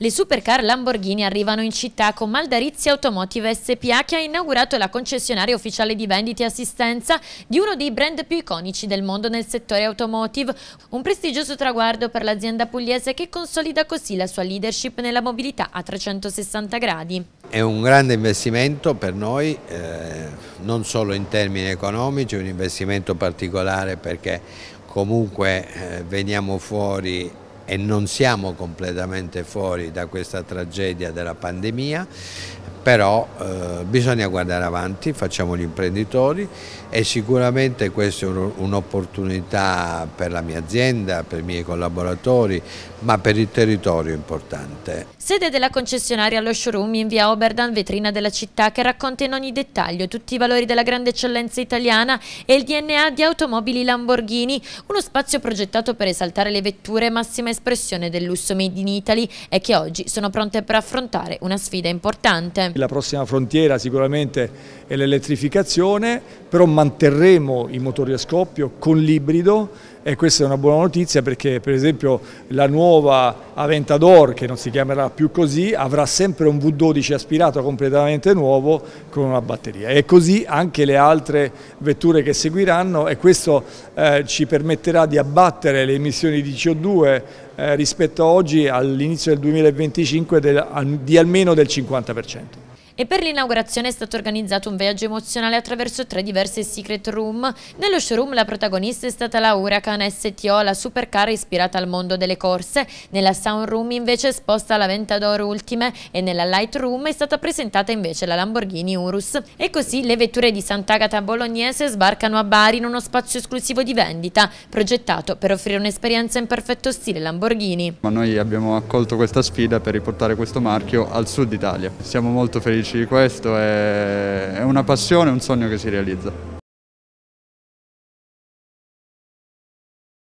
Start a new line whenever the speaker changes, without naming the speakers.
Le supercar Lamborghini arrivano in città con Maldarizia Automotive SPA che ha inaugurato la concessionaria ufficiale di vendita e assistenza di uno dei brand più iconici del mondo nel settore automotive, un prestigioso traguardo per l'azienda pugliese che consolida così la sua leadership nella mobilità a 360 gradi.
È un grande investimento per noi, eh, non solo in termini economici, è un investimento particolare perché comunque eh, veniamo fuori e non siamo completamente fuori da questa tragedia della pandemia, però eh, bisogna guardare avanti, facciamo gli imprenditori e sicuramente questa è un'opportunità per la mia azienda, per i miei collaboratori, ma per il territorio importante.
Sede della concessionaria allo showroom in via Oberdan, vetrina della città che racconta in ogni dettaglio tutti i valori della grande eccellenza italiana e il DNA di automobili Lamborghini, uno spazio progettato per esaltare le vetture massima espressione del lusso made in Italy e che oggi sono pronte per affrontare una sfida importante.
La prossima frontiera sicuramente è l'elettrificazione, però manterremo i motori a scoppio con l'ibrido e questa è una buona notizia perché per esempio la nuova Aventador, che non si chiamerà più così, avrà sempre un V12 aspirato completamente nuovo con una batteria e così anche le altre vetture che seguiranno e questo eh, ci permetterà di abbattere le emissioni di CO2 eh, rispetto a oggi all'inizio del 2025 del, di almeno del 50%
e per l'inaugurazione è stato organizzato un viaggio emozionale attraverso tre diverse secret room. Nello showroom la protagonista è stata la Huracan STO, la supercar ispirata al mondo delle corse, nella sound room invece è esposta la Ventador Ultime e nella light room è stata presentata invece la Lamborghini Urus. E così le vetture di Sant'Agata Bolognese sbarcano a Bari in uno spazio esclusivo di vendita, progettato per offrire un'esperienza in perfetto stile Lamborghini.
Ma noi abbiamo accolto questa sfida per riportare questo marchio al sud Italia. Siamo molto felici felici di questo, è una passione, un sogno che si realizza.